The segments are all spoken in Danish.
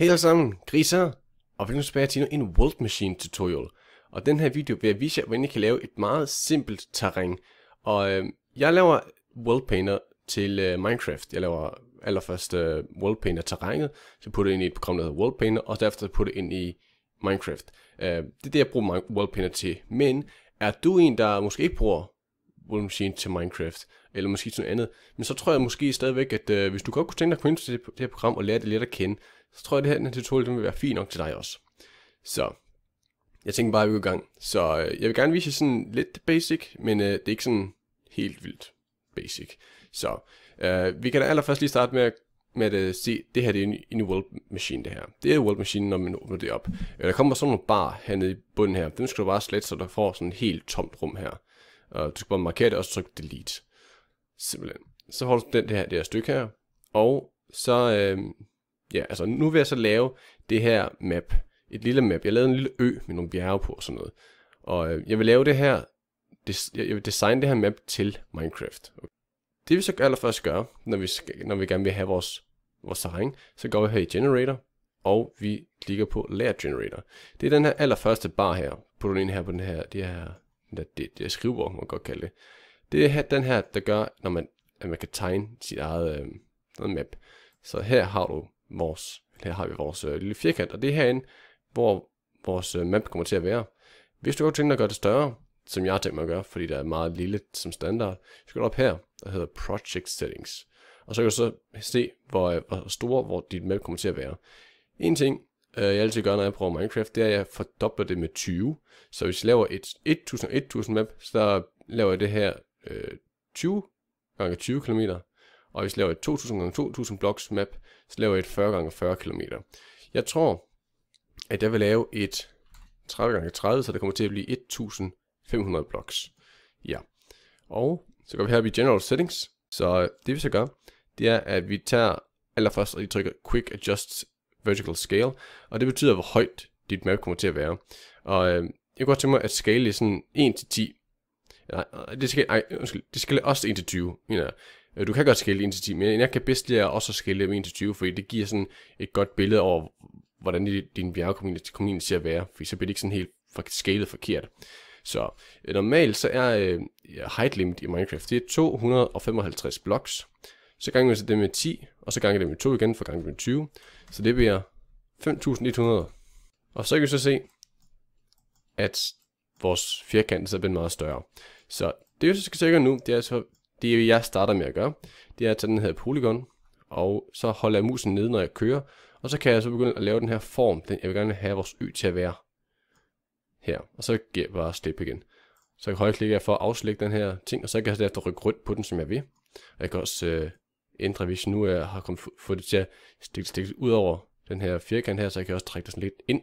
Hej alle sammen, griser, og velkommen tilbage til en World Machine tutorial. Og den her video vil jeg vise jer, hvordan I kan lave et meget simpelt terræn. Og øh, jeg laver World Painter til øh, Minecraft. Jeg laver allerførst øh, World Painter terrænet, så putter jeg ind i et program, der hedder World Painter, og derefter putter jeg ind i Minecraft. Øh, det er det, jeg bruger World Painter til. Men er du en, der måske ikke bruger World Machine til Minecraft, eller måske til noget andet, men så tror jeg måske stadigvæk, at øh, hvis du godt kunne tænke dig at kunne ind til det her program og lære det lidt at kende, så tror jeg, at det her tutorial den vil være fint nok til dig også. Så jeg tænker bare, at vi går i gang. Så øh, jeg vil gerne vise jer sådan lidt basic, men øh, det er ikke sådan helt vildt basic. Så øh, vi kan da allerførst lige starte med at med at uh, øh, se, det her det er en, en world machine det her. Det er world machine, når man åbner det op. Uh, der kommer sådan nogle bar hernede i bunden her. Den skal du bare slette, så der får sådan et helt tomt rum her. Og uh, du skal bare markere det, og så trykke delete. Simpelthen. Så holder du den det her, det her stykke her. Og så, øh, ja, altså nu vil jeg så lave det her map. Et lille map. Jeg lavede en lille ø med nogle bjerge på og sådan noget. Og øh, jeg vil lave det her, jeg vil designe det her map til Minecraft. Det vi så allerførst gør, når vi, skal, når vi gerne vil have vores, vores sejring, så går vi her i Generator, og vi klikker på Layer Generator. Det er den her allerførste bar her, på den ind her på den her, det her, det, det, det skrivebord, man godt kalde det. Det er her, den her, der gør, når man, at man kan tegne sit eget øh, map. Så her har du vores, her har vi vores øh, lille firkant, og det er herinde, hvor vores øh, map kommer til at være. Hvis du godt tænker at gøre det større, som jeg har tænkt mig at gøre, fordi der er meget lille som standard, så går du op her, der hedder Project Settings. Og så kan du så se, hvor, øh, hvor stor hvor dit map kommer til at være. En ting, øh, jeg altid gør, når jeg prøver Minecraft, det er, at jeg fordobler det med 20. Så hvis jeg laver et 1000 1000 map, så laver jeg det her øh, 20 gange 20 km. Og hvis jeg laver et 2000x2000 blocks map, så laver jeg et 40x40 km. Jeg tror, at jeg vil lave et 30x30, så det kommer til at blive 1500 blocks. Ja. Og så går vi her i General Settings. Så det vi så gør, det er, at vi tager allerførst og vi trykker Quick Adjust Vertical Scale, og det betyder, hvor højt dit map kommer til at være. Og øh, jeg kan godt tænke mig at er sådan 1 til 10. Nej, øh, det skal, ej, undskyld, det skal også 1 til 20, mener jeg. Øh, du kan godt skille 1-10, men jeg kan bedst lide at også skille 1 til 20 fordi det giver sådan et godt billede over, hvordan din bjergkommunity ser at være, fordi så bliver det ikke sådan helt skalet forkert. Så øh, normalt så er øh, height limit i Minecraft, det er 255 blocks. Så ganger vi så det med 10, og så ganger det med 2 igen, for ganger det med 20. Så det bliver 5100. Og så kan vi så se, at vores firkant så bliver meget større. Så det vi så skal sikre nu, det er så det jeg starter med at gøre, det er at tage den her polygon, og så holder jeg musen nede, når jeg kører, og så kan jeg så begynde at lave den her form, den jeg vil gerne have vores y til at være her, og så giver jeg bare slip igen. Så jeg kan højklikke her for at afslægge den her ting, og så kan jeg derefter rykke rundt på den, som jeg vil. Og jeg kan også øh, ændre, hvis nu jeg har kommet, få det til at stikke, stikke ud over den her firkant her, så jeg kan også trække det sådan lidt ind.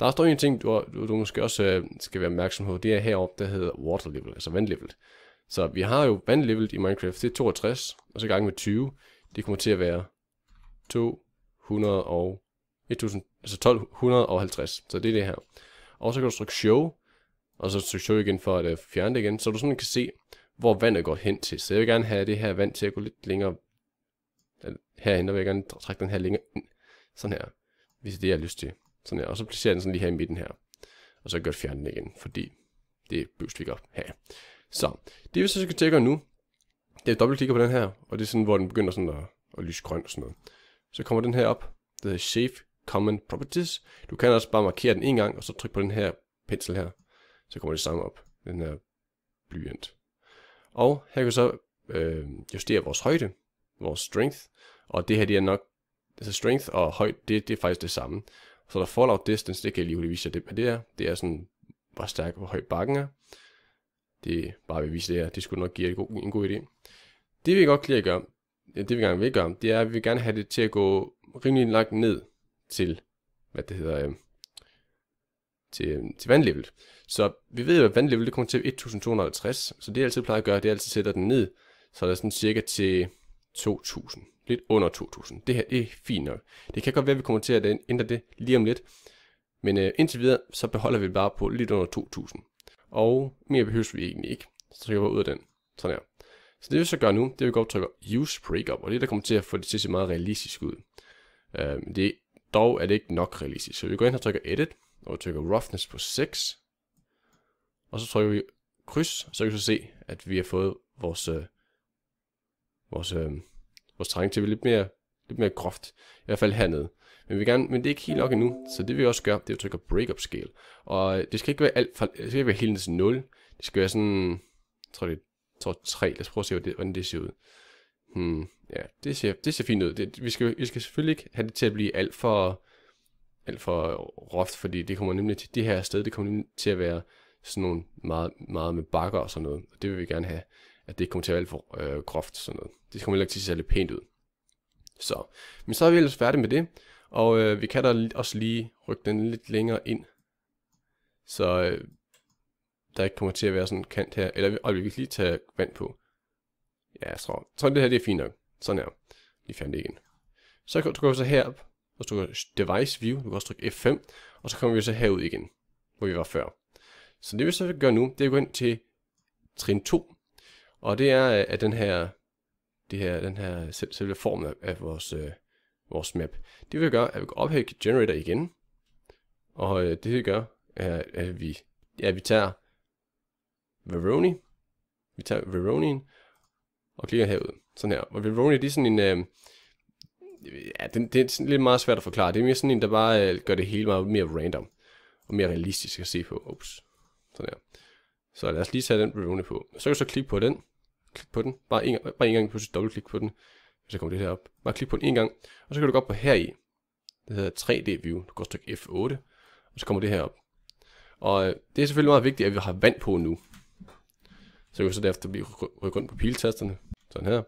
Der er også en ting, du, du, du måske også øh, skal være opmærksom på, det er heroppe, der hedder water level, altså vandlevel. Så vi har jo vandlevelet i Minecraft, det er 62, og så gange med 20, det kommer til at være 200 og 1000, altså 1250, så det er det her. Og så kan du trykke show, og så trykke show igen for at øh, fjerne det igen, så du sådan kan se, hvor vandet går hen til. Så jeg vil gerne have det her vand til at gå lidt længere herhen, der vil jeg gerne trække den her længere ind. Sådan her, hvis det er, jeg har lyst til. Sådan her, og så placerer den sådan lige her i midten her. Og så gør jeg den igen, fordi det bøvs vi godt have. Så, det vi så skal tjekke nu, det er dobbeltklikker på den her, og det er sådan, hvor den begynder sådan at, at lyse grøn og sådan noget. Så kommer den her op, det hedder Save Common Properties. Du kan også altså bare markere den en gang, og så trykke på den her pensel her. Så kommer det samme op, den her blyant. Og her kan vi så øh, justere vores højde, vores strength, og det her det er nok, altså strength og højde, det, det er faktisk det samme. Så der fallout distance, det kan jeg lige vise jer det, men det er, det er sådan, hvor stærk, hvor høj bakken er. Det bare vil vise det her. Det skulle nok give en god, en god idé. Det vi godt lige gøre, det vi gerne vil gøre, det er, at vi vil gerne have det til at gå rimelig langt ned til, hvad det hedder, øh, til, øhm, til vandlevel. Så vi ved jo, at vandlevel det kommer til 1250, så det jeg altid plejer at gøre, det er altid sætter den ned, så er sådan cirka til 2000. Lidt under 2000. Det her det er fint nok. Det kan godt være, at vi kommer til at ændre det lige om lidt. Men øh, indtil videre, så beholder vi bare på lidt under 2000 og mere behøves vi egentlig ikke. Så trykker vi ud af den. Sådan her. Så det vi så gør nu, det er at vi går og trykker Use Breakup, og det der kommer til at få det til at se meget realistisk ud. Øhm, det, dog er det ikke nok realistisk, så vi går ind og trykker Edit, og vi trykker Roughness på 6, og så trykker vi kryds, så kan vi så se, at vi har fået vores, øh, vores, øh, vores terræn til lidt mere, lidt mere groft, i hvert fald hernede. Men, vi vil gerne, men det er ikke helt nok endnu, så det vi også gør, det er at trykke breakup scale. Og øh, det skal ikke være alt for, det skal ikke være helt til 0. Det skal være sådan, jeg tror det er 3. Lad os prøve at se, hvordan det ser ud. Hmm, ja, det ser, det ser fint ud. Det, vi, skal, vi skal selvfølgelig ikke have det til at blive alt for, alt for roft, fordi det kommer nemlig til det her sted, det kommer nemlig til at være sådan nogle meget, meget med bakker og sådan noget. Og det vil vi gerne have, at det kommer til at være alt for øh, groft sådan noget. Det kommer heller ikke til at se lidt pænt ud. Så, men så er vi ellers færdige med det. Og øh, vi kan da også lige rykke den lidt længere ind, så øh, der ikke kommer til at være sådan en kant her. Eller og vi kan lige tage vand på. Ja, jeg tror, jeg tror det her det er fint nok. Sådan her. Lige fandt det igen. Så du går vi så herop, og så trykker Device View, du kan også trykke F5, og så kommer vi så herud igen, hvor vi var før. Så det vi så gør nu, det er at gå ind til trin 2, og det er, øh, at den her, det her, den her selve form af, af vores øh, vores map. Det vil gøre, at vi går op her i generator igen, og øh, det vil gøre, at, at, vi, at vi tager Veroni, vi tager Veronien, og klikker herud, sådan her. Og Veroni, det er sådan en, øh, ja, det, det er sådan lidt meget svært at forklare, det er mere sådan en, der bare øh, gør det hele meget mere random, og mere realistisk at se på, ups, sådan her. Så lad os lige tage den Veroni på. Så kan du så klikke på den, klik på den, bare en, bare en gang pludselig dobbeltklik på den, så kommer det her op. Bare klik på den en gang, og så kan du gå op på her i. Det hedder 3D View. Du går stykke F8, og så kommer det her op. Og øh, det er selvfølgelig meget vigtigt, at vi har vand på nu. Så kan vi så derefter blive rykket rundt på piltasterne. Sådan her.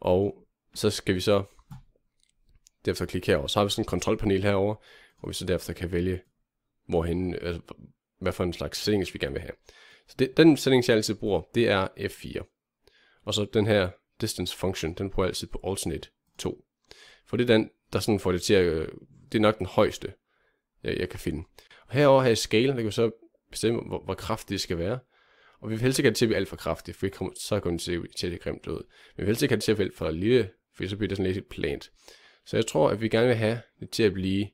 Og så skal vi så derefter klikke herover. Så har vi sådan en kontrolpanel herover, hvor vi så derefter kan vælge, hvorhen, altså, hvad for en slags settings vi gerne vil have. Så det, den settings, jeg altid bruger, det er F4. Og så den her distance function, den bruger jeg altid på alternate 2. For det er den, der sådan får det til at, det er nok den højeste, jeg, jeg kan finde. Og herover har jeg scale, der kan vi så bestemme, hvor, hvor kraftigt det skal være. Og vi vil helst ikke have det til at blive alt for kraftigt, for kommer, så kan det se til at det grimt ud. Men vi vil helst ikke have det til at blive alt for lille, for så bliver det sådan lidt plant. Så jeg tror, at vi gerne vil have det til at blive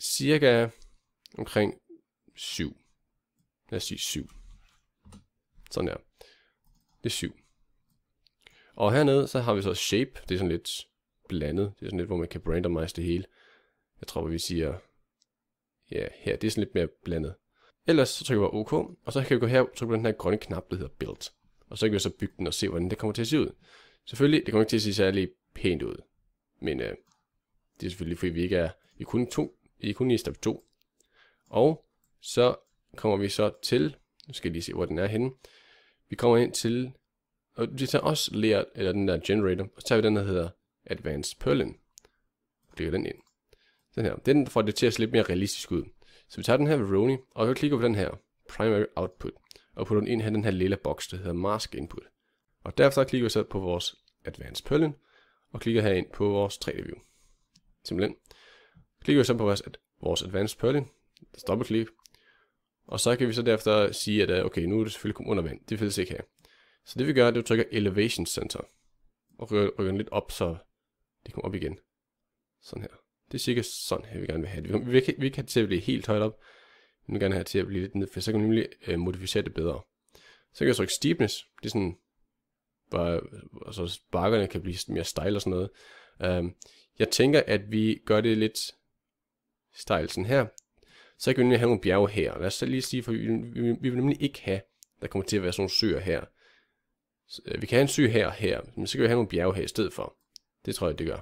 cirka omkring 7. Lad os sige 7. Sådan der. Det er 7. Og hernede, så har vi så shape. Det er sådan lidt blandet. Det er sådan lidt, hvor man kan randomize det hele. Jeg tror, vi siger... Ja, her. Det er sådan lidt mere blandet. Ellers så trykker vi på OK, og så kan vi gå her og trykke på den her grønne knap, der hedder Build. Og så kan vi så bygge den og se, hvordan det kommer til at se ud. Selvfølgelig, det kommer ikke til at se særlig pænt ud. Men øh, det er selvfølgelig, fordi vi ikke er... Vi er kun, to, vi er kun i step 2. Og så kommer vi så til... Nu skal jeg lige se, hvor den er henne. Vi kommer ind til og vi tager også layer, eller den der generator, og så tager vi den, der hedder Advanced Perlin. Klikker den ind. Den her. Den får det til at se lidt mere realistisk ud. Så vi tager den her ved Rony, og så klikker på den her Primary Output, og putter den ind her den her lille boks, der hedder Mask Input. Og derefter klikker vi så på vores Advanced Perlin, og klikker her ind på vores 3D View. Simpelthen. Klikker vi så på vores, at vores Advanced Perlin, dobbeltklik, og så kan vi så derefter sige, at øh, okay, nu er det selvfølgelig kommet under vand. Det vil jeg ikke have. Så det vi gør, det er at trykke Elevation Center. Og rykker, rykker den lidt op, så det kommer op igen. Sådan her. Det er cirka sådan her, vi gerne vil have det. Vi, vi, vi, vi kan have det til at blive helt højt op. Vi vil gerne have det til at blive lidt ned, for så kan vi nemlig øh, modificere det bedre. Så kan jeg trykke steepness. Det er sådan, bare, altså bakkerne kan blive mere stejle og sådan noget. Um, jeg tænker, at vi gør det lidt stejlt sådan her. Så kan vi nemlig have nogle bjerge her. Lad os så lige sige, for vi, vi, vi vil nemlig ikke have, der kommer til at være sådan nogle søer her. Så, øh, vi kan have en sø her og her, men så kan vi have nogle bjerge her i stedet for. Det tror jeg, det gør.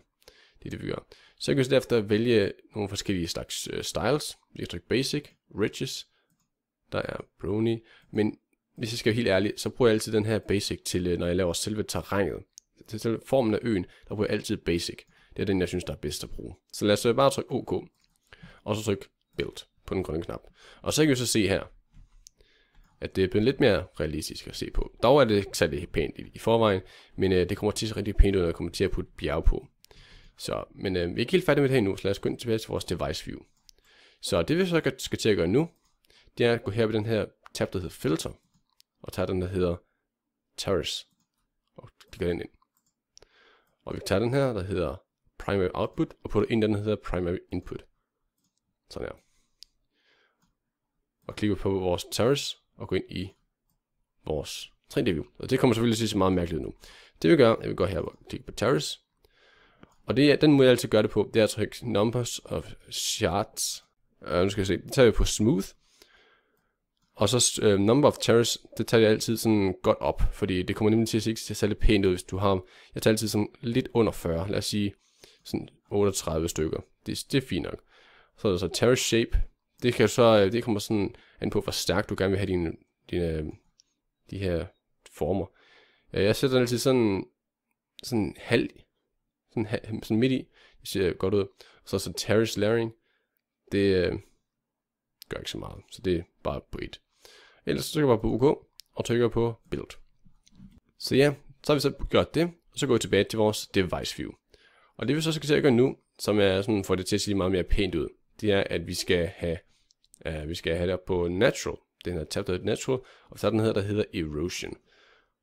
Det er det, vi gør. Så kan vi så derefter vælge nogle forskellige slags øh, styles. Vi kan trykke Basic, Riches, der er Brony. Men hvis jeg skal være helt ærlig, så bruger jeg altid den her Basic til, øh, når jeg laver selve terrænet. Til selve formen af øen, der bruger jeg altid Basic. Det er den, jeg synes, der er bedst at bruge. Så lad os øh, bare trykke OK, og så trykke Build på den grønne knap. Og så kan vi så se her, at det er blevet lidt mere realistisk at se på. Dog er det ikke særlig pænt i, forvejen, men øh, det kommer til at se rigtig pænt ud, når jeg kommer til at putte bjerg på. Så, men øh, vi er ikke helt færdige med det her endnu, så lad os gå ind tilbage til vores device view. Så det vi så skal til at gøre nu, det er at gå her på den her tab, der hedder filter, og tage den, der hedder terrace, og klikker den ind. Og vi tager den her, der hedder primary output, og putter ind den, der hedder primary input. Sådan her. Og klikker på vores terrace, at gå ind i vores 3D-view. Og det kommer selvfølgelig til at se meget mærkeligt ud nu. Det vi gør, jeg vil gå her og klikke på Terrace. Og det er, den måde jeg altid gør det på, det er at trykke Numbers of Shards. Øh, nu skal jeg se, det tager vi på Smooth. Og så uh, Number of Terrace, det tager jeg altid sådan godt op, fordi det kommer nemlig til at se ikke særlig pænt ud, hvis du har, jeg tager altid sådan lidt under 40, lad os sige sådan 38 stykker. Det, det er fint nok. Så er der så Terrace Shape, det kan så, øh, det kommer sådan an på, hvor stærkt du gerne vil have dine, dine, de her former. Øh, jeg sætter den altid sådan, sådan halv, sådan, halv, sådan midt i, det ser godt ud. Og så, så Terrace Layering, det øh, gør ikke så meget, så det er bare på et. Ellers så trykker jeg bare på OK, og trykker på Build. Så ja, så har vi så gjort det, og så går vi tilbage til vores device view. Og det vi så skal til at gøre nu, som er sådan, får det til at se meget mere pænt ud, det er, at vi skal have Uh, vi skal have det op på Natural. Den er tabt Natural, og så er den her, der hedder Erosion.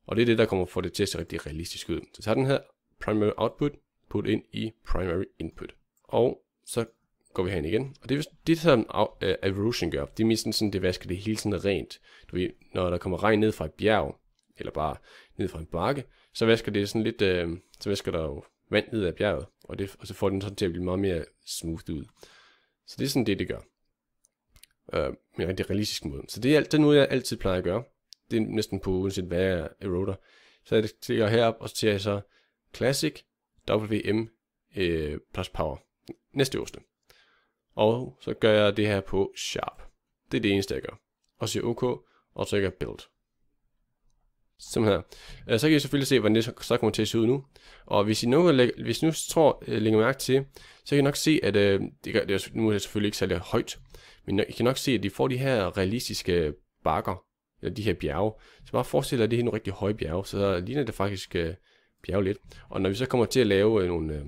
Og det er det, der kommer for det til at se rigtig realistisk ud. Så tager den her Primary Output, put ind i Primary Input. Og så går vi herind igen. Og det er det, som uh, erosion gør. Det er sådan, sådan, det vasker det hele sådan rent. Du ved, når der kommer regn ned fra et bjerg, eller bare ned fra en bakke, så vasker det sådan lidt, uh, så vasker der jo vand ned af bjerget, og, det, og så får den sådan til at blive meget mere smooth ud. Så det er sådan det, det gør øh, med en rigtig realistisk måde. Så det er, alt det er noget, jeg altid plejer at gøre. Det er næsten på uanset hvad jeg eroder. Så jeg klikker herop, og så tager jeg så Classic WM øh, plus Power. Næste øverste. Og så gør jeg det her på Sharp. Det er det eneste, jeg gør. Og siger OK, og trykker Build. Som her. Øh, så kan I selvfølgelig se, hvordan det så kommer til at se ud nu. Og hvis I nu, hvis I nu tror, øh, lægger mærke til, så kan I nok se, at øh, det, gør, det er, nu er det selvfølgelig ikke særlig højt. Men I kan nok se, at de får de her realistiske bakker, eller de her bjerge. Så bare forestil dig, at det er nogle rigtig høje bjerge, så ligner det faktisk øh, bjerge lidt. Og når vi så kommer til at lave øh, nogle, øh,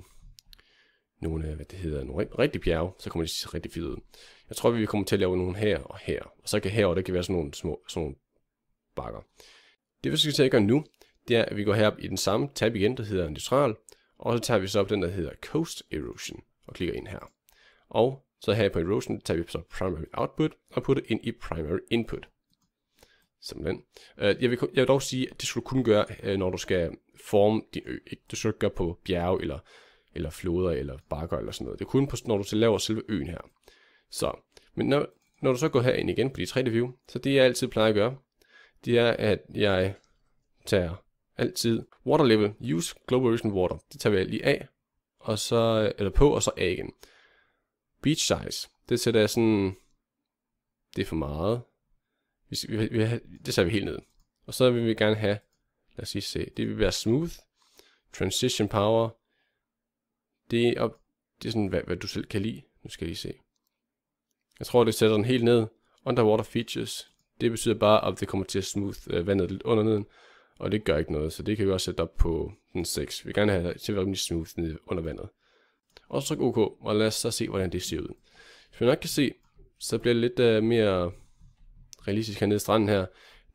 nogle, øh, hvad det hedder, nogle rigtig bjerge, så kommer det til rigtig fedt ud. Jeg tror, vi kommer til at lave nogle her og her. Og så kan herover der kan være sådan nogle små sådan nogle bakker. Det vi skal til at gøre nu, det er, at vi går herop i den samme tab igen, der hedder neutral, og så tager vi så op den, der hedder Coast Erosion, og klikker ind her. Og så her på erosion tager vi så primary output og putter ind i primary input. Simpelthen. Øh, jeg vil, jeg vil dog sige, at det skulle kun gøre, øh, når du skal forme din ø. Ikke? Det skal du gøre på bjerge, eller, eller floder, eller bakker, eller sådan noget. Det er kun, på, når du laver selve øen her. Så, men når, når du så går herind igen på de 3D-view, så det jeg altid plejer at gøre, det er, at jeg tager altid water level, use global ocean water. Det tager vi lige af, og så, eller på, og så af igen. Beach size. Det sætter jeg sådan... Det er for meget. Vi, vi, vi, det sætter vi helt ned. Og så vil vi gerne have... Lad os lige se. Det vil være smooth. Transition power. Det er, op, det er sådan, hvad, hvad du selv kan lide. Nu skal jeg lige se. Jeg tror, det sætter den helt ned. Underwater features. Det betyder bare, at det kommer til at smooth øh, vandet lidt under neden. Og det gør ikke noget, så det kan vi også sætte op på den 6. Vi vil gerne have det til at være smooth under vandet og så OK, og lad os så se, hvordan det ser ud. Hvis man nok kan se, så bliver det lidt uh, mere realistisk hernede i stranden her.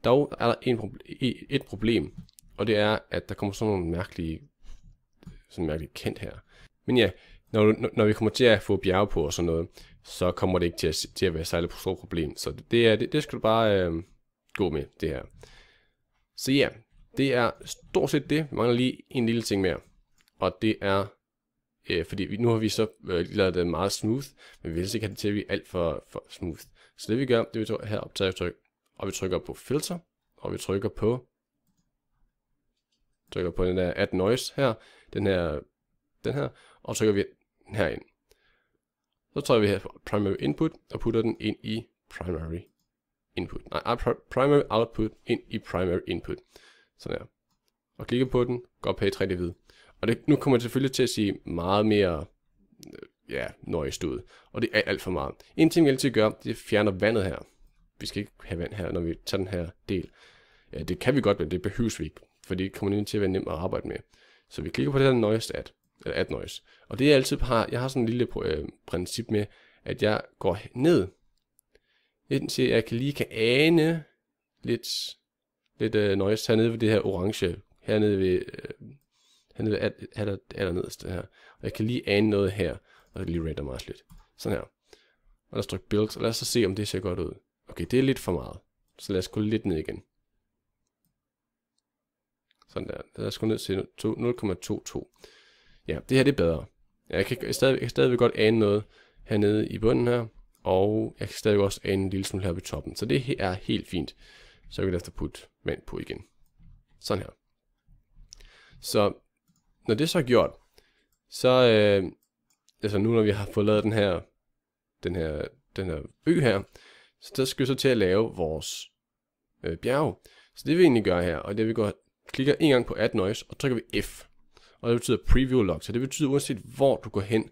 Dog er der en proble- et problem, og det er, at der kommer sådan nogle mærkelige, sådan mærkeligt kendt her. Men ja, når, når, når vi kommer til at få bjerge på og sådan noget, så kommer det ikke til at, til at være særlig stort problem. Så det, er, det, det skal du bare øh, gå med, det her. Så ja, det er stort set det. Vi mangler lige en lille ting mere. Og det er øh, fordi nu har vi så øh, lavet det meget smooth, men vi vil ikke have det til at blive alt for, for smooth. Så det vi gør, det vi tager her tryk, og vi trykker på filter, og vi trykker på trykker på den der add noise her, den her, den her, og trykker vi den her ind. Så trykker vi her på primary input, og putter den ind i primary input. Nej, ah, primary output ind i primary input. Sådan her. Og klikker på den, går på i 3D-vid. Og det, nu kommer jeg selvfølgelig til at sige meget mere øh, ja, nøjst ud. Og det er alt for meget. En ting, vi altid gør, det fjerner vandet her. Vi skal ikke have vand her, når vi tager den her del. Ja, det kan vi godt, men det behøves vi ikke. For det kommer ind til at være nemt at arbejde med. Så vi klikker på det her noise at, eller at noise. Og det jeg altid har, jeg har sådan en lille øh, princip med, at jeg går ned, indtil jeg kan lige kan ane lidt, lidt øh, noise hernede ved det her orange, hernede ved øh, han vil have det aller her. Og jeg kan lige ane noget her, og lige mig lidt. Sådan her. Og lad os trykke build, og lad os så se, om det ser godt ud. Okay, det er lidt for meget. Så lad os gå lidt ned igen. Sådan der. Lad os gå ned til 0,22. Ja, det her det er bedre. Jeg kan stadig, jeg stadigvæk godt ane noget hernede i bunden her. Og jeg kan stadigvæk også ane en lille smule her ved toppen. Så det her er helt fint. Så jeg kan lade putte vand på igen. Sådan her. Så når det er så er gjort, så, øh, altså nu når vi har fået lavet den her, den her, den her ø her, så der skal vi så til at lave vores øh, bjerg. Så det vi egentlig gør her, og det vi går, klikker en gang på Add Noise, og trykker vi F. Og det betyder Preview Log, så det betyder uanset hvor du går hen,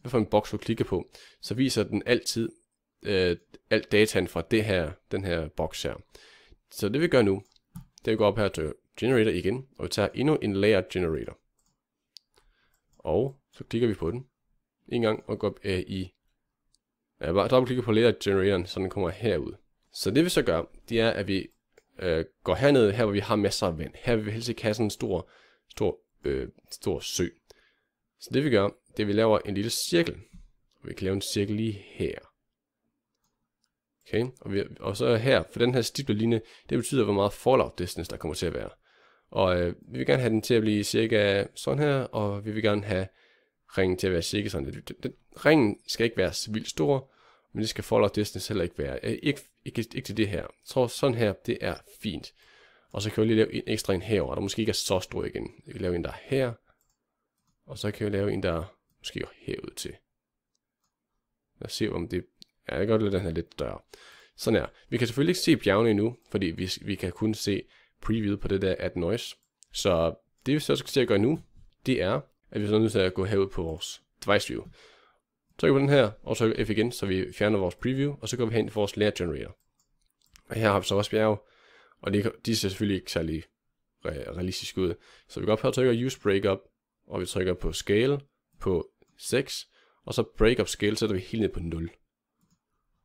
hvad for en boks du klikker på, så viser den altid øh, alt dataen fra det her, den her boks her. Så det vi gør nu, det er at vi går op her til Generator igen, og vi tager endnu en Layer Generator. Og så klikker vi på den. En gang og går op, øh, i... Ja, bare dobbeltklikker på layer generatoren, så den kommer herud. Så det vi så gør, det er, at vi øh, går hernede, her hvor vi har masser af vand. Her vil vi helst ikke have sådan en stor, stor, øh, stor sø. Så det vi gør, det er, at vi laver en lille cirkel. Og vi kan lave en cirkel lige her. Okay, og, vi, og så her, for den her stiple linje, det betyder, hvor meget fallout distance der kommer til at være. Og øh, vi vil gerne have den til at blive cirka sådan her, og vi vil gerne have ringen til at være cirka sådan. lidt. den, ringen skal ikke være så vildt stor, men det skal follow distance heller ikke være. Øh, ikke, ikke, ikke til det her. Jeg tror sådan her, det er fint. Og så kan vi lige lave en ekstra en herover, der måske ikke er så stor igen. Jeg kan lave en, der her. Og så kan jeg lave en, der måske herud til. Lad os se, om det... Ja, jeg kan godt lade den her lidt større. Sådan her. Vi kan selvfølgelig ikke se bjergene endnu, fordi vi, vi kan kun se preview på det der at noise. Så det vi så skal til at gøre nu, det er, at vi så er nødt til at gå herud på vores device view. Trykker på den her, og trykker F igen, så vi fjerner vores preview, og så går vi hen til vores layer generator. Og her har vi så vores bjerge, og de, de ser selvfølgelig ikke særlig realistisk ud. Så vi går op her og trykker Use Breakup, og vi trykker på Scale på 6, og så Breakup Scale sætter vi helt ned på 0.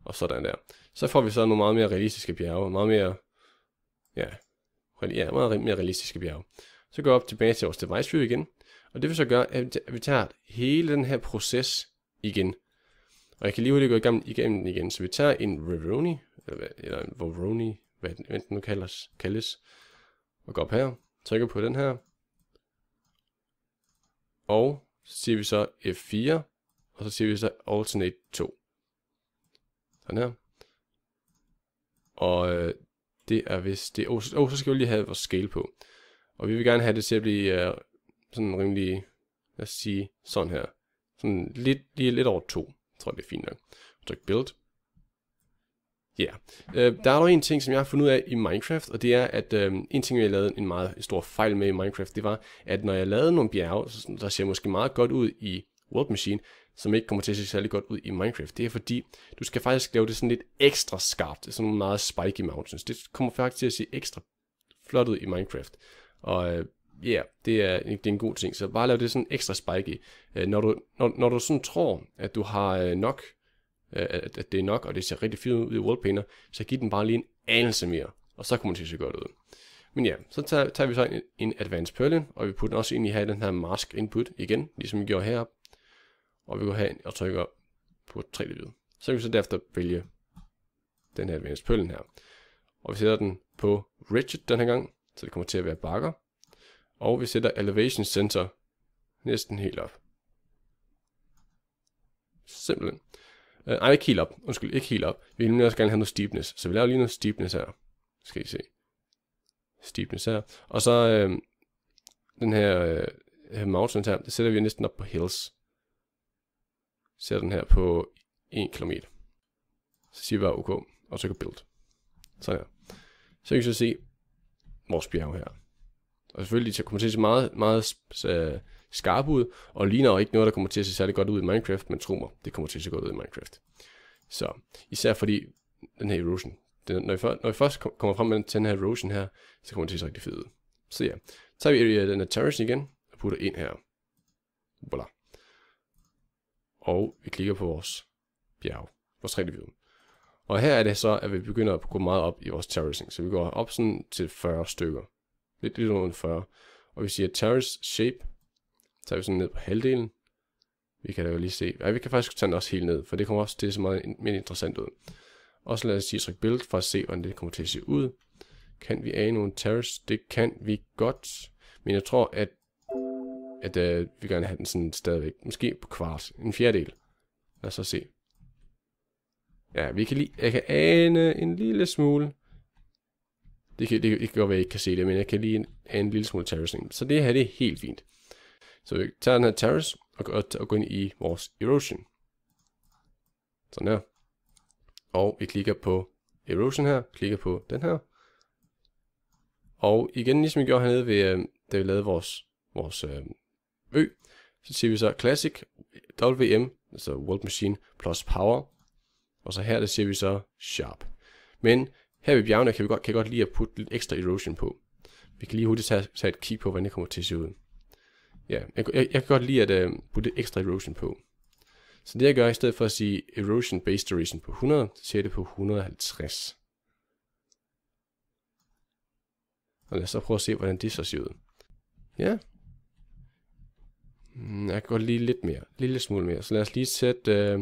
Og sådan der. Så får vi så nogle meget mere realistiske bjerge, meget mere, ja, ja, meget mere realistiske bjerge. Så går jeg op tilbage til vores device view igen, og det vil så gøre, at vi tager hele den her proces igen. Og jeg kan lige hurtigt gå igennem, igennem den igen. Så vi tager en Reroni, eller, eller en Voroni, hvad den, hvad den nu kaldes, kaldes, og går op her, trykker på den her, og så siger vi så F4, og så siger vi så alternate 2. Sådan her. Og øh, det er hvis det. Åh, oh, så, skal vi lige have vores scale på. Og vi vil gerne have det til at blive uh, sådan rimelig, lad os sige, sådan her. Sådan lidt, lige lidt over 2, tror jeg det er fint nok. Tryk build. Ja, yeah. Øh, uh, der er dog en ting, som jeg har fundet ud af i Minecraft, og det er, at uh, en ting, jeg lavede en meget stor fejl med i Minecraft, det var, at når jeg lavede nogle bjerge, der ser måske meget godt ud i World Machine, som ikke kommer til at se særlig godt ud i Minecraft, det er fordi, du skal faktisk lave det sådan lidt ekstra skarpt, sådan nogle meget spiky mountains. Det kommer faktisk til at se ekstra flot ud i Minecraft. Og øh, ja, yeah, det, er, det er en god ting, så bare lav det sådan ekstra spiky. Øh, når, du, når, når du sådan tror, at du har øh, nok, at, at det er nok, og det ser rigtig fint ud i Painter, så giv den bare lige en anelse mere, og så kommer det til at se godt ud. Men ja, så tager, tager vi så en, en Advanced Perlin, og vi putter den også ind i her den her mask input igen, ligesom vi gjorde heroppe og vi går hen og trykker på 3 d -lyd. Så kan vi så derefter vælge den her Pøllen her. Og vi sætter den på rigid den her gang, så det kommer til at være bakker. Og vi sætter elevation sensor næsten helt op. Simpelthen. Uh, øh, ej, ikke helt op. Undskyld, ikke helt op. Vi vil også gerne have noget steepness. Så vi laver lige noget steepness her. Skal I se. Steepness her. Og så øh, den her, øh, her mountain her, det sætter vi næsten op på hills sætter den her på 1 km. Så siger vi bare OK, og så kan build. Sådan her. Så kan vi så se vores bjerg her. Og selvfølgelig, så kommer til at se meget, meget øh, skarp ud, og ligner ikke noget, der kommer til at se særlig godt ud i Minecraft, men tro mig, det kommer til at se godt ud i Minecraft. Så, især fordi den her erosion, den, når, vi, for, når vi først kommer frem med den, her erosion her, så kommer det til at se rigtig fedt ud. Så ja, tager vi øh, den her terrace igen, og putter ind her. Voilà og vi klikker på vores bjerg, vores 3D-view. Og her er det så, at vi begynder at gå meget op i vores terracing. Så vi går op sådan til 40 stykker. Lidt lidt under 40. Og vi siger terrace shape. Så tager vi sådan ned på halvdelen. Vi kan da jo lige se. Ja, vi kan faktisk tage den også helt ned, for det kommer også til at se meget mere interessant ud. Og så lad os sige tryk build for at se, hvordan det kommer til at se ud. Kan vi af nogle terrace? Det kan vi godt. Men jeg tror, at at øh, vi gerne have den sådan stadigvæk. Måske på kvart. En fjerdedel. Lad os så se. Ja, vi kan lige, jeg kan ane en lille smule. Det kan, det, det kan godt være, at I ikke kan se det, men jeg kan lige ane en lille smule terracing. Så det her, det er helt fint. Så vi tager den her terrace og, og, og går ind i vores erosion. Sådan der. Og vi klikker på erosion her, klikker på den her. Og igen, ligesom vi gjorde hernede, ved, øh, da vi lavede vores, vores øh, ø. Så siger vi så classic WM, altså World Machine plus power. Og så her, der siger vi så sharp. Men her ved bjergene kan vi godt, kan godt lige at putte lidt ekstra erosion på. Vi kan lige hurtigt tage, tage et kig på, hvordan det kommer til at se ud. Ja, jeg, jeg, jeg kan godt lide at uh, putte lidt ekstra erosion på. Så det jeg gør, i stedet for at sige erosion base duration på 100, så siger jeg det på 150. Og lad os så prøve at se, hvordan det så ser ud. Ja, Mm, jeg kan godt lidt mere. Lille smule mere. Så lad os lige sætte... Øh,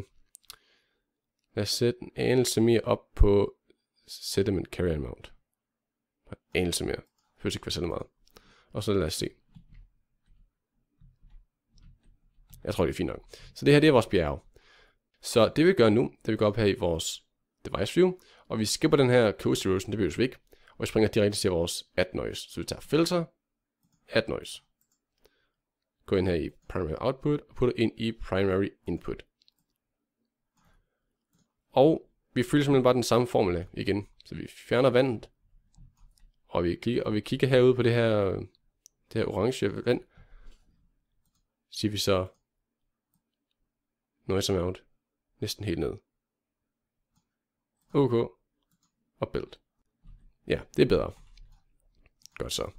lad os sætte en anelse mere op på sediment carry amount. En anelse mere. Føles ikke for særlig meget. Og så lad os se. Jeg tror, det er fint nok. Så det her, det er vores bjerg. Så det vi gør nu, det vi går op her i vores device view, og vi skipper den her coast erosion, det behøver vi ikke, og vi springer direkte til vores add noise. Så vi tager filter, add noise. Gå ind her i primary output og putter ind i primary input. Og vi følger simpelthen bare den samme formel igen. Så vi fjerner vandet, og vi kigger, og vi kigger herude på det her, det her orange vand. Så siger vi så noise amount næsten helt ned. OK. Og build. Ja, det er bedre. Godt så.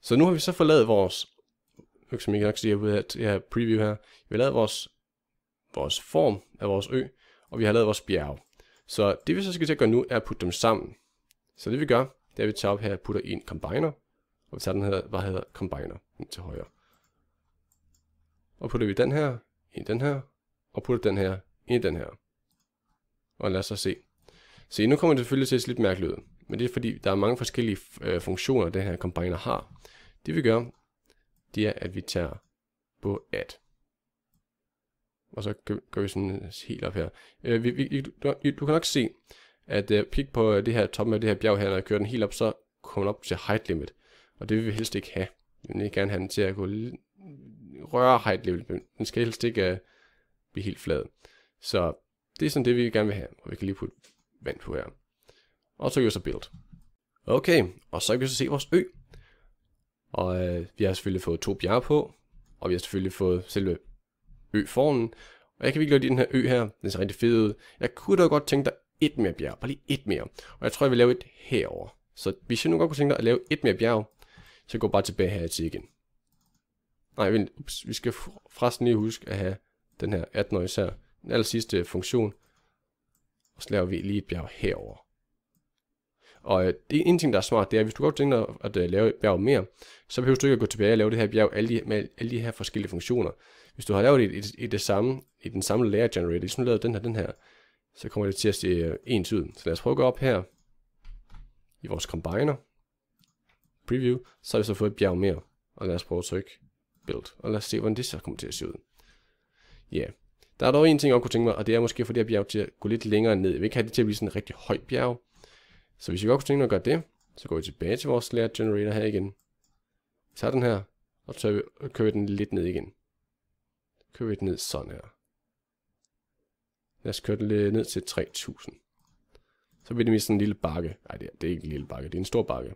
Så nu har vi så forladet vores øk, som I nok siger ud af det her preview her. Vi har lavet vores, vores form af vores ø, og vi har lavet vores bjerg. Så det vi så skal til at gøre nu, er at putte dem sammen. Så det vi gør, det er at vi tager op her og putter en combiner, og vi tager den her, hvad hedder combiner, den til højre. Og putter vi den her, i den her, og putter den her, i den her. Og lad os så se. Se, nu kommer det selvfølgelig til at se lidt mærkeligt ud, men det er fordi, der er mange forskellige øh, funktioner, den her combiner har. Det vi gør, det er, at vi tager på at. Og så gør vi sådan helt op her. Øh, vi, vi, du, du kan nok se, at uh, øh, pik på øh, det her toppen af det her bjerg her, når jeg kører den helt op, så kommer den op til height limit. Og det vil vi helst ikke have. Vi vil ikke gerne have den til at gå røre height limit, men den skal helst ikke uh, blive helt flad. Så det er sådan det, vi gerne vil have. Og vi kan lige putte vand på her. Og så gør så build. Okay, og så kan vi så se vores ø. Og øh, vi har selvfølgelig fået to bjerge på, og vi har selvfølgelig fået selve øformen. Og jeg kan virkelig lide den her ø her, den ser rigtig fed ud. Jeg kunne da godt tænke dig et mere bjerg, bare lige et mere. Og jeg tror, jeg vil lave et herover. Så hvis jeg nu godt kunne tænke dig at lave et mere bjerg, så går bare tilbage her til igen. Nej, vent, ups, vi skal forresten lige huske at have den her 18 her. Den aller sidste funktion. Og så laver vi lige et bjerg herover. Og øh, det det en ting, der er smart, det er, at hvis du godt tænker dig at øh, lave et bjerg mere, så behøver du ikke at gå tilbage og lave det her bjerg alle de, med alle de her forskellige funktioner. Hvis du har lavet det i, i, det samme, i den samme layer generator, ligesom du lavede den her, den her, så kommer det til at se øh, ens ud. Så lad os prøve at gå op her i vores combiner, preview, så har vi så fået et bjerg mere. Og lad os prøve at trykke build, og lad os se, hvordan det så kommer til at se ud. Ja, yeah. der er dog en ting, jeg kunne tænke mig, og det er måske at få det her bjerg til at gå lidt længere ned. Jeg vil ikke have det til at blive sådan en rigtig høj bjerg, så hvis vi godt kunne tænke at gøre det, så går vi tilbage til vores layer generator her igen. Vi tager den her, og så kører vi den lidt ned igen. Kører vi den ned sådan her. Lad os køre den lidt ned til 3000. Så bliver det mere sådan en lille bakke. Nej, det er, det er ikke en lille bakke, det er en stor bakke.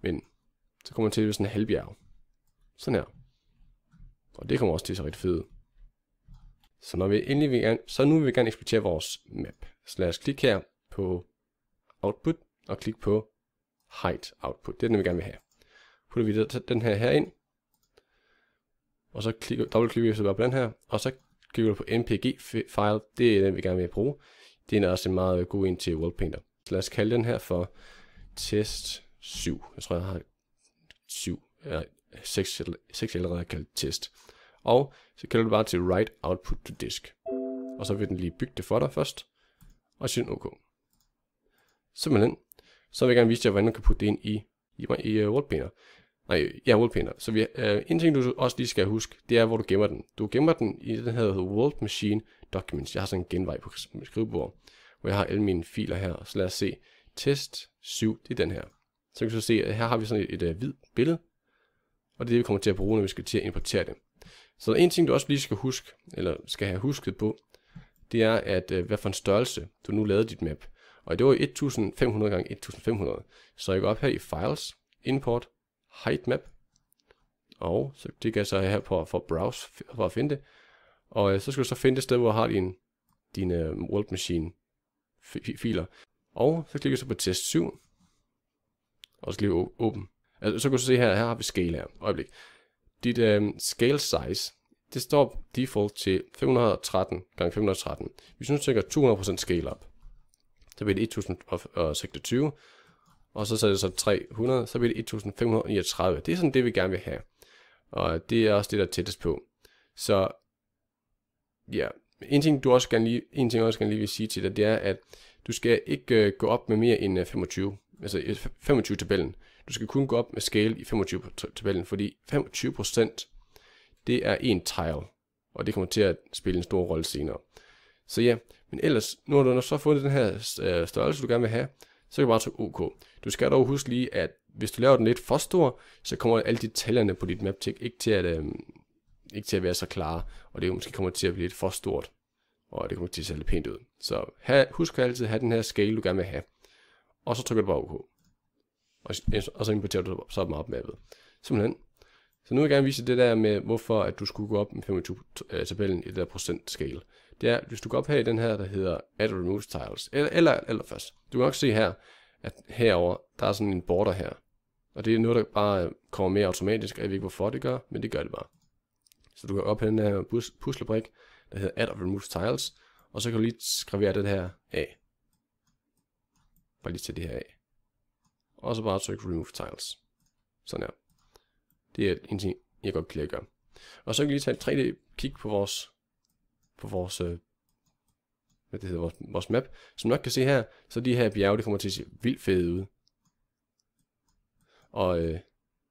Men så kommer man til sådan en halvbjerg. Sådan her. Og det kommer også til at se rigtig fedt. Så når vi endelig vil gerne, så nu vil vi gerne eksportere vores map. Så lad os klikke her på output og klik på height output. Det er den, vi gerne vil have. Putter vi den her her ind, og så klikker, dobbeltklikker vi så bare på den her, og så klikker vi på MPG-file. Det er den, vi gerne vil bruge. Det er også en meget øh, god ind til Worldpainter. Så lad os kalde den her for test 7. Jeg tror, jeg har 7 eller 6, 6 allerede kaldt test. Og så kalder du bare til write output to disk. Og så vil den lige bygge det for dig først, og så OK. Simpelthen. Så vil jeg gerne vise jer, hvordan man kan putte det ind i, i, i uh, wallpaper. Nej, ja, wallpaper. Så vi, uh, en ting, du også lige skal huske, det er, hvor du gemmer den. Du gemmer den i den her hedder World Machine Documents. Jeg har sådan en genvej på skrivebordet, hvor jeg har alle mine filer her. Så lad os se. Test 7, det er den her. Så kan du så se, at her har vi sådan et, et uh, hvidt billede. Og det er det, vi kommer til at bruge, når vi skal til at importere det. Så en ting, du også lige skal huske, eller skal have husket på, det er, at uh, hvad for en størrelse du nu lavede dit map. Og det var 1500 gange 1500. Så jeg går op her i Files, Import, Height Map. Og så det kan jeg så her på for Browse for at finde det. Og øh, så skal du så finde det sted, hvor du har din, din uh, World Machine filer. Og så klikker du så på test 7. Og så klikker åben. Altså, så kan du se her, her har vi scale her. Øjeblik. Dit uh, scale size, det står default til 513 gange 513. Hvis du nu tænker 200% scale up, så bliver det 1026, og så sætter det så 300, så bliver det 1539. Det er sådan det, vi gerne vil have. Og det er også det, der er tættest på. Så ja, en ting, du også gerne lige, en ting, jeg også gerne lige vil sige til dig, det er, at du skal ikke øh, gå op med mere end 25, øh, altså 25-tabellen. Øh, du skal kun gå op med scale i 25-tabellen, fordi 25% det er en tile, og det kommer til at spille en stor rolle senere. Så ja, men ellers, nu har du så fundet den her øh, størrelse, du gerne vil have, så kan du bare trykke OK. Du skal dog huske lige, at hvis du laver den lidt for stor, så kommer alle detaljerne på dit maptik ikke til at, øh, ikke til at være så klare, og det måske kommer til at blive lidt for stort, og det kommer til at se lidt pænt ud. Så have, husk at altid have den her scale, du gerne vil have, og så trykker du bare OK. Og, øh, og så importerer du så mappet. Simpelthen. Så nu vil jeg gerne vise det der med, hvorfor at du skulle gå op med 25-tabellen øh, i det der procentskala det er, hvis du går op her i den her, der hedder Add Remove Tiles, eller, eller, eller først, du kan nok se her, at herover der er sådan en border her. Og det er noget, der bare øh, kommer mere automatisk, og jeg ved ikke, hvorfor det gør, men det gør det bare. Så du kan op her den her puslebrik, der hedder Add Remove Tiles, og så kan du lige skravere det her af. Bare lige til det her af. Og så bare trykke Remove Tiles. Sådan her. Det er en ting, jeg godt kan lide at gøre. Og så kan vi lige tage et 3D-kig på vores på vores, øh, hvad det hedder, vores, vores map. Som nok kan se her, så de her bjerge, det kommer til at se vildt fede ud. Og øh,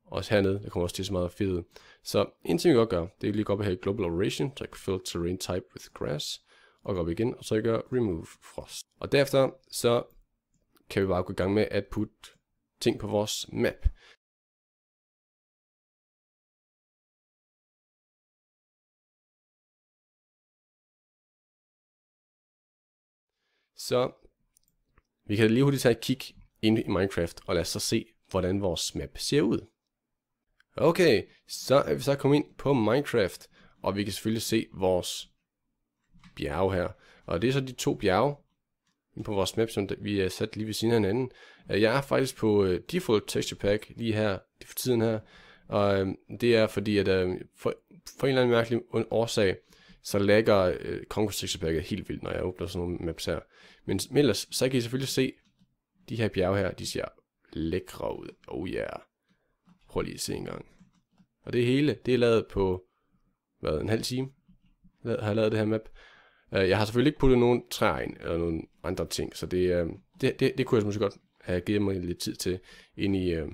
også hernede, det kommer også til at se meget fede ud. Så en ting, vi godt gør, det er lige gå op her i Global Operation, så jeg kan fill terrain type with grass, og gå op igen, og så gør remove frost. Og derefter, så kan vi bare gå i gang med at putte ting på vores map. Så vi kan lige hurtigt tage et kig ind i Minecraft, og lad os så se, hvordan vores map ser ud. Okay, så er vi så kommet ind på Minecraft, og vi kan selvfølgelig se vores bjerge her. Og det er så de to bjerge på vores map, som vi er sat lige ved siden af hinanden. Øh, jeg er faktisk på øh, Default Texture Pack lige her, for tiden her. Og øhm, det er fordi, at øhm, for, for en eller anden mærkelig årsag, så lægger øh, Conquer helt vildt, når jeg åbner sådan nogle maps her. Men, men ellers, så kan I selvfølgelig se, de her bjerge her, de ser lækre ud. Oh yeah. Prøv lige at se en gang. Og det hele, det er lavet på, hvad, en halv time? Jeg har jeg lavet det her map. Øh, jeg har selvfølgelig ikke puttet nogen træer ind, eller nogen andre ting, så det, øh, det, det, det kunne jeg måske godt have givet mig lidt tid til ind i, øh,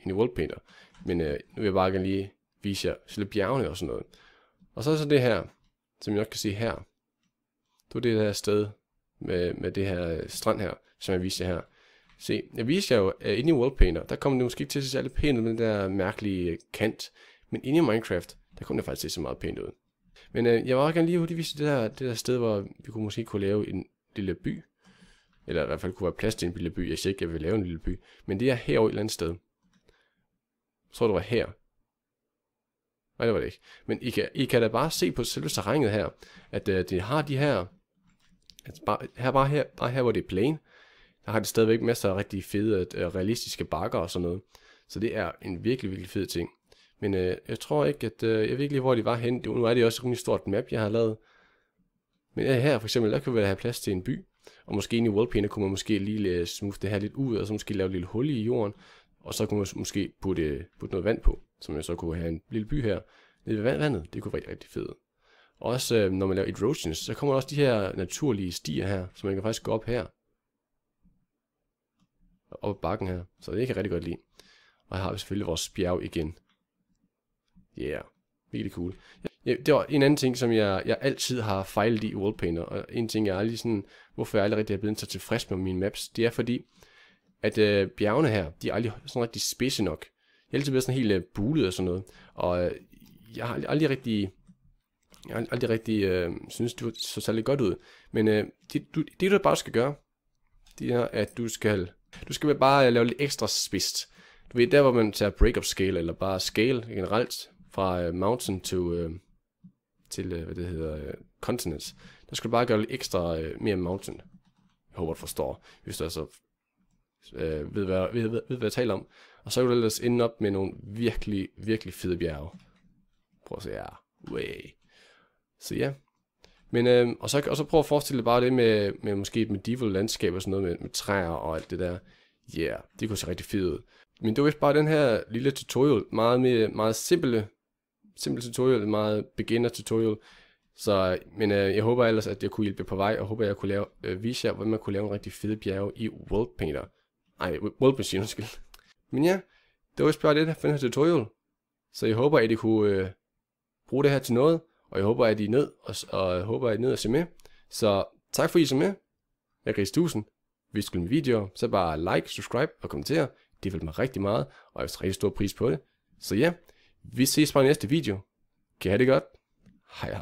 ind i Worldpainter. Men nu vil jeg bare gerne lige vise jer selve bjergene og sådan noget. Og så er så det her, som jeg også kan se her. Det var det der sted med, med det her øh, strand her, som jeg viste jer her. Se, jeg viste jer jo, at øh, inde i World Painter, der kom det måske ikke til at se særlig pænt ud med den der mærkelige øh, kant. Men inde i Minecraft, der kom det faktisk til så meget pænt ud. Men øh, jeg var også gerne lige hurtigt vise det der, det der sted, hvor vi kunne måske kunne lave en lille by. Eller i hvert fald kunne være plads til en lille by. Jeg siger ikke, jeg vil lave en lille by. Men det er her over et eller andet sted. Jeg tror, det var her. Nej, det var det ikke. Men I kan, I kan da bare se på selve terrænet her, at øh, det har de her, at bare, her, bare, her, bare her, hvor det er plain, der har det stadigvæk masser af rigtig fede, øh, realistiske bakker og sådan noget. Så det er en virkelig, virkelig fed ting. Men øh, jeg tror ikke, at... Øh, jeg ved ikke lige, hvor de var hen. Nu er det også et rimelig stort map, jeg har lavet. Men øh, her for eksempel, der kunne vi have plads til en by. Og måske ind i wallpainter kunne man måske lige øh, smooth det her lidt ud, og så måske lave et lille hul i jorden. Og så kunne man måske putte, putte noget vand på som jeg så kunne have en lille by her, nede ved vandet. Det kunne være rigtig, rigtig fedt. Også øh, når man laver erosions, så kommer der også de her naturlige stier her, så man kan faktisk gå op her. Op ad bakken her, så det kan jeg rigtig godt lide. Og her har vi selvfølgelig vores bjerg igen. Yeah, virkelig cool. Ja, det var en anden ting, som jeg, jeg altid har fejlet i Painter, og en ting, jeg aldrig sådan, hvorfor jeg aldrig rigtig er blevet så tilfreds med mine maps, det er fordi, at øh, bjergene her, de er aldrig sådan rigtig spidse nok hele tiden bliver sådan helt øh, bulet og sådan noget. Og øh, jeg har aldrig rigtig, jeg har aldrig rigtig øh, synes, det så særlig godt ud. Men øh, det, du, det, du bare skal gøre, det er, at du skal, du skal bare lave lidt ekstra spist. Du ved, der hvor man tager break-up scale, eller bare scale generelt, fra øh, mountain til, øh, til øh, hvad det hedder, øh, continents, der skal du bare gøre lidt ekstra øh, mere mountain. Jeg håber, du forstår. Hvis du altså øh, ved, hvad, ved, ved, ved, hvad jeg taler om. Og så kan du ellers ende op med nogle virkelig, virkelig fede bjerge. Prøv at se her. Way. Så ja. Men, øh, og, så, og så prøv at forestille dig bare det med, med måske et medieval landskab og sådan noget med, med træer og alt det der. Ja, yeah, det kunne se rigtig fedt ud. Men det var vist bare den her lille tutorial, meget, mere, meget simple, simple tutorial, meget beginner tutorial. Så, men øh, jeg håber ellers, at jeg kunne hjælpe på vej, og håber, at jeg kunne lave, øh, vise jer, hvordan man kunne lave en rigtig fed bjerg i World Painter. Ej, World Machine, undskyld. Men ja, det var vist bare det for den her tutorial. Så jeg håber, at I kunne øh, bruge det her til noget, og jeg håber, at I er ned og, og håber, at I er ned og se med. Så tak for, at I så med. Jeg er Chris Tusen. Hvis du med videoer, så bare like, subscribe og kommenter. Det vil mig rigtig meget, og jeg har rigtig stor pris på det. Så ja, vi ses bare i næste video. Kan I have det godt? Hej hej.